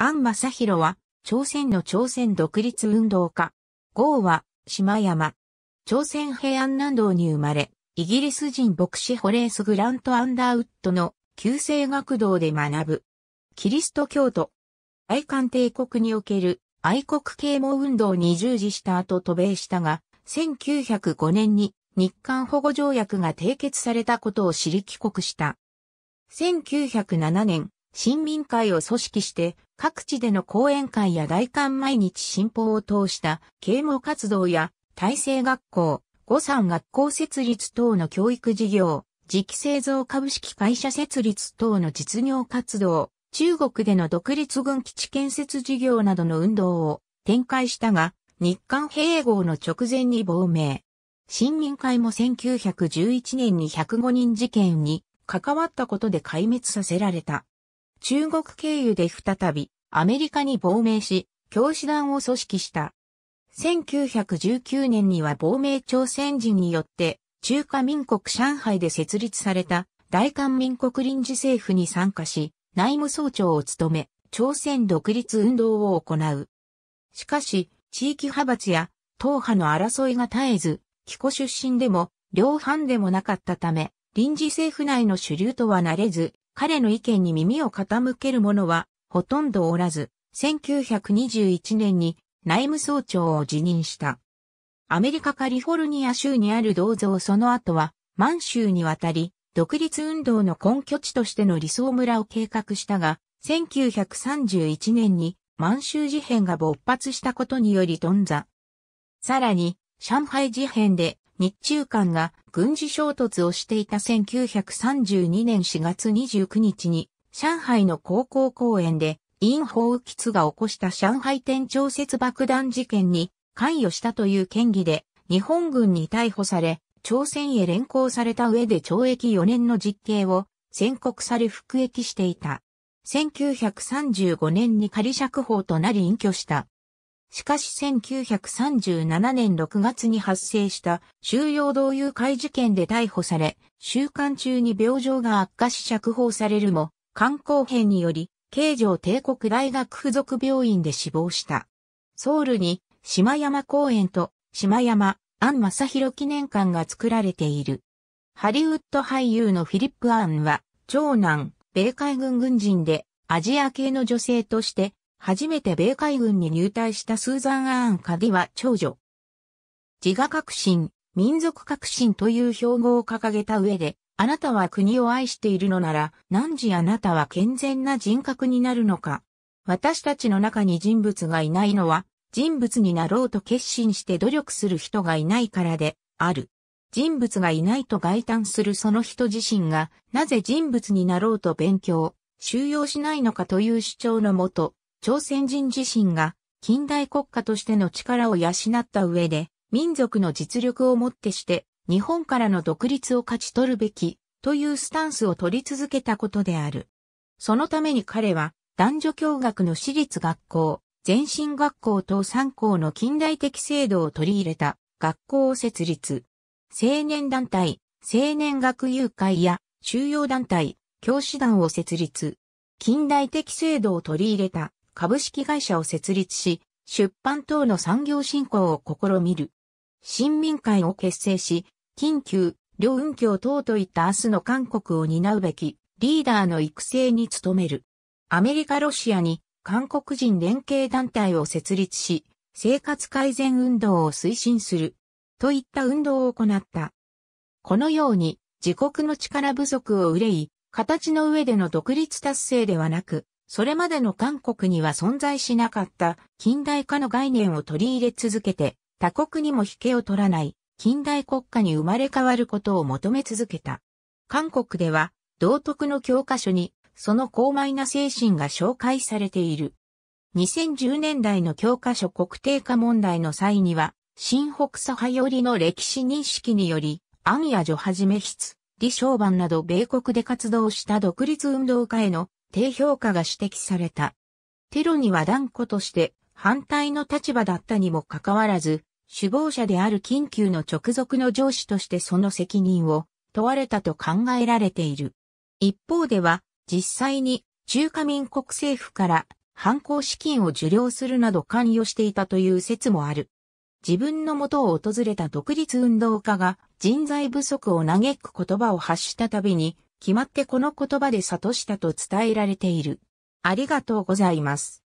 安正宏は、朝鮮の朝鮮独立運動家。豪は、島山。朝鮮平安南道に生まれ、イギリス人牧師ホレース・グラント・アンダーウッドの旧制学堂で学ぶ。キリスト教徒。愛韓帝国における愛国啓蒙運動に従事した後渡米したが、1905年に日韓保護条約が締結されたことを知り帰国した。1907年、新民会を組織して各地での講演会や大韓毎日新報を通した啓蒙活動や体制学校、五山学校設立等の教育事業、磁気製造株式会社設立等の実業活動、中国での独立軍基地建設事業などの運動を展開したが、日韓併合の直前に亡命。新民会も1911年に105人事件に関わったことで壊滅させられた。中国経由で再びアメリカに亡命し、教師団を組織した。1919年には亡命朝鮮人によって中華民国上海で設立された大韓民国臨時政府に参加し、内務総長を務め、朝鮮独立運動を行う。しかし、地域派閥や党派の争いが絶えず、貴子出身でも、両藩でもなかったため、臨時政府内の主流とはなれず、彼の意見に耳を傾ける者はほとんどおらず、1921年に内務総長を辞任した。アメリカカリフォルニア州にある銅像その後は満州に渡り、独立運動の根拠地としての理想村を計画したが、1931年に満州事変が勃発したことにより頓挫。さらに、上海事変で日中間が軍事衝突をしていた1932年4月29日に、上海の高校公園で、イン・ホウ・キが起こした上海店調節爆弾事件に関与したという嫌疑で、日本軍に逮捕され、朝鮮へ連行された上で懲役4年の実刑を宣告され服役していた。1935年に仮釈放となり隠居した。しかし1937年6月に発生した収容同友会事件で逮捕され、週刊中に病状が悪化し釈放されるも、肝硬変により、京城帝国大学附属病院で死亡した。ソウルに、島山公園と、島山、安正弘記念館が作られている。ハリウッド俳優のフィリップ・アンは、長男、米海軍軍人で、アジア系の女性として、初めて米海軍に入隊したスーザン・アーン・カディは長女。自我革新、民族革新という標語を掲げた上で、あなたは国を愛しているのなら、何時あなたは健全な人格になるのか。私たちの中に人物がいないのは、人物になろうと決心して努力する人がいないからで、ある。人物がいないと外嘆するその人自身が、なぜ人物になろうと勉強、収容しないのかという主張のもと、朝鮮人自身が近代国家としての力を養った上で、民族の実力をもってして、日本からの独立を勝ち取るべき、というスタンスを取り続けたことである。そのために彼は、男女共学の私立学校、前身学校等3校の近代的制度を取り入れた学校を設立。青年団体、青年学友会や収容団体、教師団を設立。近代的制度を取り入れた株式会社を設立し、出版等の産業振興を試みる。新民会を結成し、緊急、両運協等といった明日の韓国を担うべきリーダーの育成に努める。アメリカ・ロシアに韓国人連携団体を設立し、生活改善運動を推進する。といった運動を行った。このように、自国の力不足を憂い、形の上での独立達成ではなく、それまでの韓国には存在しなかった近代化の概念を取り入れ続けて、他国にも引けを取らない近代国家に生まれ変わることを求め続けた。韓国では、道徳の教科書に、その高邁な精神が紹介されている。2010年代の教科書国定化問題の際には、新北左派寄りの歴史認識により、アンヤジョはじめ筆、李承晩など米国で活動した独立運動家への低評価が指摘された。テロには断固として反対の立場だったにもかかわらず、首謀者である緊急の直属の上司としてその責任を問われたと考えられている。一方では、実際に中華民国政府から犯行資金を受領するなど関与していたという説もある。自分の元を訪れた独立運動家が人材不足を嘆く言葉を発したたびに、決まってこの言葉で諭したと伝えられている。ありがとうございます。